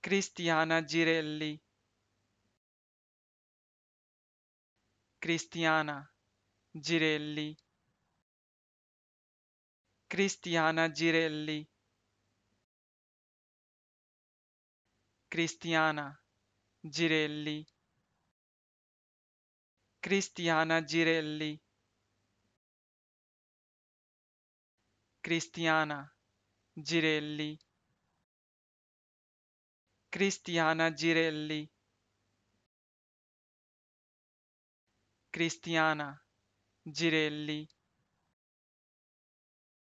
Cristiana Girelli Cristiana Girelli Cristiana Girelli Cristiana Girelli Cristiana Girelli Cristiana Girelli Cristiana Girelli Cristiana Girelli